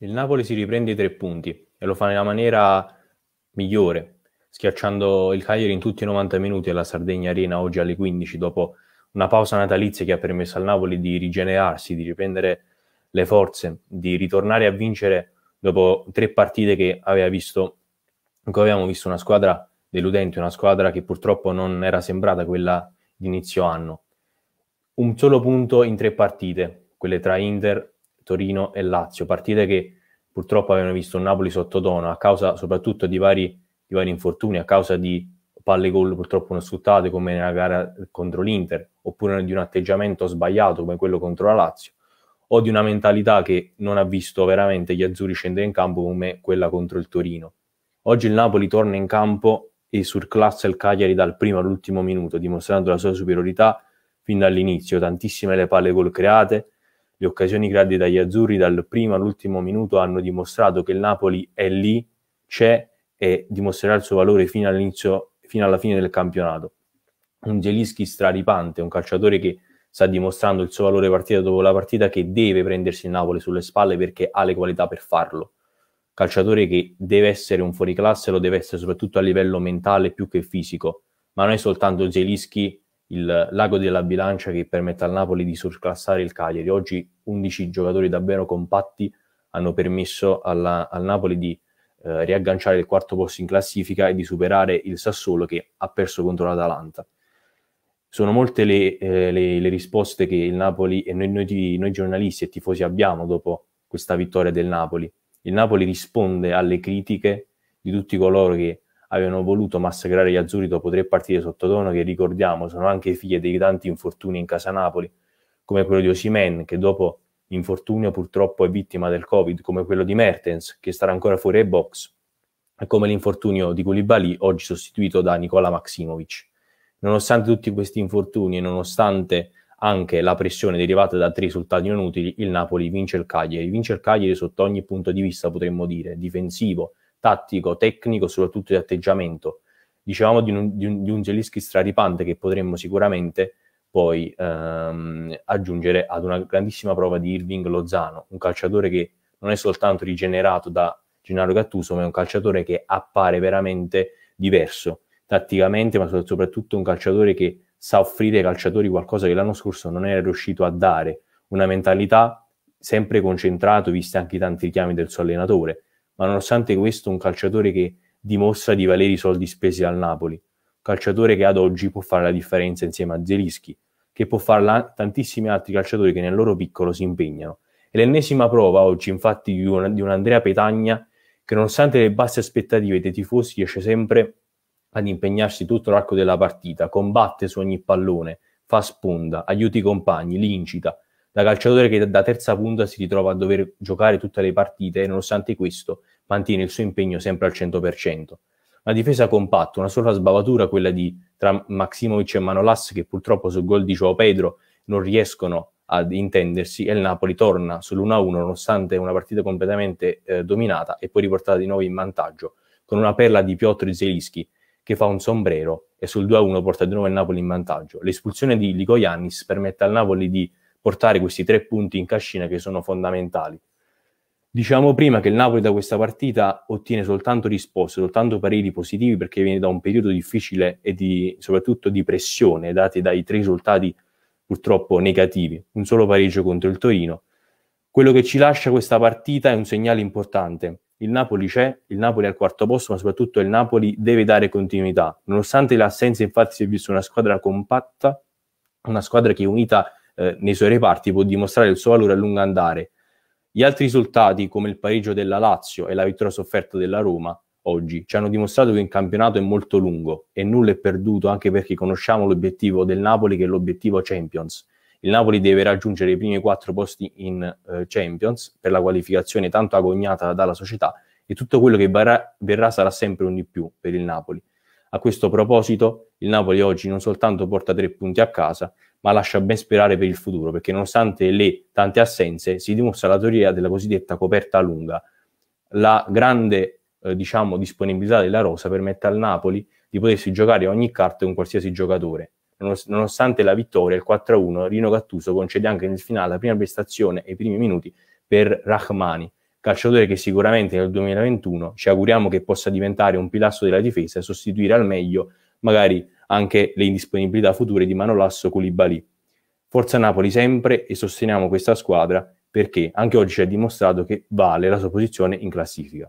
Il Napoli si riprende i tre punti e lo fa nella maniera migliore, schiacciando il Cagliari in tutti i 90 minuti alla Sardegna Arena oggi alle 15 dopo una pausa natalizia che ha permesso al Napoli di rigenerarsi, di riprendere le forze, di ritornare a vincere dopo tre partite che aveva visto, in avevamo visto una squadra deludente, una squadra che purtroppo non era sembrata quella di inizio anno. Un solo punto in tre partite, quelle tra Inter, Torino e Lazio, partite che purtroppo avevano visto un Napoli sottotono a causa soprattutto di vari, di vari infortuni, a causa di palle gol purtroppo non sfruttate come nella gara contro l'Inter, oppure di un atteggiamento sbagliato come quello contro la Lazio, o di una mentalità che non ha visto veramente gli azzurri scendere in campo come quella contro il Torino. Oggi il Napoli torna in campo e surclassa il Cagliari dal primo all'ultimo minuto, dimostrando la sua superiorità fin dall'inizio, tantissime le palle gol create, le occasioni grandi dagli azzurri dal primo all'ultimo minuto hanno dimostrato che il Napoli è lì, c'è e dimostrerà il suo valore fino, fino alla fine del campionato. Un Zelischi straripante, un calciatore che sta dimostrando il suo valore partita dopo la partita che deve prendersi il Napoli sulle spalle perché ha le qualità per farlo. Calciatore che deve essere un fuoriclasse, lo deve essere soprattutto a livello mentale più che fisico, ma non è soltanto Zelischi il lago della bilancia che permette al Napoli di surclassare il Cagliari. Oggi 11 giocatori davvero compatti hanno permesso alla, al Napoli di eh, riagganciare il quarto posto in classifica e di superare il Sassuolo che ha perso contro l'Atalanta. Sono molte le, eh, le, le risposte che il Napoli e noi, noi, noi giornalisti e tifosi abbiamo dopo questa vittoria del Napoli. Il Napoli risponde alle critiche di tutti coloro che avevano voluto massacrare gli azzurri dopo tre partite sottotono che ricordiamo sono anche figlie dei tanti infortuni in casa Napoli, come quello di Osimen che dopo infortunio purtroppo è vittima del Covid, come quello di Mertens che starà ancora fuori ai box, e come l'infortunio di Koulibaly oggi sostituito da Nicola Maksimovic. Nonostante tutti questi infortuni e nonostante anche la pressione derivata da tre risultati inutili, il Napoli vince il Cagliari. Vince il Cagliari sotto ogni punto di vista, potremmo dire, difensivo, tattico, tecnico, soprattutto di atteggiamento. Dicevamo di un, di un, di un Zelischi straripante che potremmo sicuramente poi ehm, aggiungere ad una grandissima prova di Irving Lozano, un calciatore che non è soltanto rigenerato da Gennaro Gattuso, ma è un calciatore che appare veramente diverso tatticamente, ma soprattutto un calciatore che sa offrire ai calciatori qualcosa che l'anno scorso non era riuscito a dare, una mentalità sempre concentrato, visti anche i tanti richiami del suo allenatore, ma nonostante questo un calciatore che dimostra di valere i soldi spesi al Napoli, un calciatore che ad oggi può fare la differenza insieme a Zelischi, che può farla tantissimi altri calciatori che nel loro piccolo si impegnano. È l'ennesima prova oggi infatti di un, di un Andrea Petagna che nonostante le basse aspettative dei tifosi riesce sempre ad impegnarsi tutto l'arco della partita, combatte su ogni pallone, fa sponda, aiuta i compagni, l'incita, li da calciatore che da terza punta si ritrova a dover giocare tutte le partite e nonostante questo mantiene il suo impegno sempre al 100%. Una difesa compatta, una sola sbavatura quella di tra Maximovic e Manolas che purtroppo sul gol di Joao Pedro non riescono ad intendersi e il Napoli torna sull'1-1 nonostante una partita completamente eh, dominata e poi riportata di nuovo in vantaggio con una perla di Piotr Zelischi che fa un sombrero e sul 2-1 porta di nuovo il Napoli in vantaggio. L'espulsione di Ligoiannis permette al Napoli di portare questi tre punti in cascina che sono fondamentali. Diciamo prima che il Napoli da questa partita ottiene soltanto risposte, soltanto pareri positivi perché viene da un periodo difficile e di, soprattutto di pressione dati dai tre risultati purtroppo negativi, un solo pareggio contro il Torino. Quello che ci lascia questa partita è un segnale importante. Il Napoli c'è, il Napoli è al quarto posto, ma soprattutto il Napoli deve dare continuità. Nonostante l'assenza, infatti, si è vista una squadra compatta, una squadra che è unita eh, nei suoi reparti può dimostrare il suo valore a lungo andare. Gli altri risultati, come il pareggio della Lazio e la vittoria sofferta della Roma, oggi ci hanno dimostrato che un campionato è molto lungo e nulla è perduto anche perché conosciamo l'obiettivo del Napoli che è l'obiettivo Champions. Il Napoli deve raggiungere i primi quattro posti in eh, Champions per la qualificazione tanto agognata dalla società e tutto quello che barra, verrà sarà sempre un di più per il Napoli. A questo proposito, il Napoli oggi non soltanto porta tre punti a casa, ma lascia ben sperare per il futuro, perché nonostante le tante assenze si dimostra la teoria della cosiddetta coperta lunga. La grande eh, diciamo, disponibilità della rosa permette al Napoli di potersi giocare ogni carta con qualsiasi giocatore. Nonost- nonostante la vittoria, il 4-1, Rino Gattuso concede anche nel finale la prima prestazione e i primi minuti per Rahmani, calciatore che sicuramente nel 2021 ci auguriamo che possa diventare un pilastro della difesa e sostituire al meglio magari anche le indisponibilità future di Manolasso Koulibaly. Forza Napoli sempre e sosteniamo questa squadra perché anche oggi ci ha dimostrato che vale la sua posizione in classifica.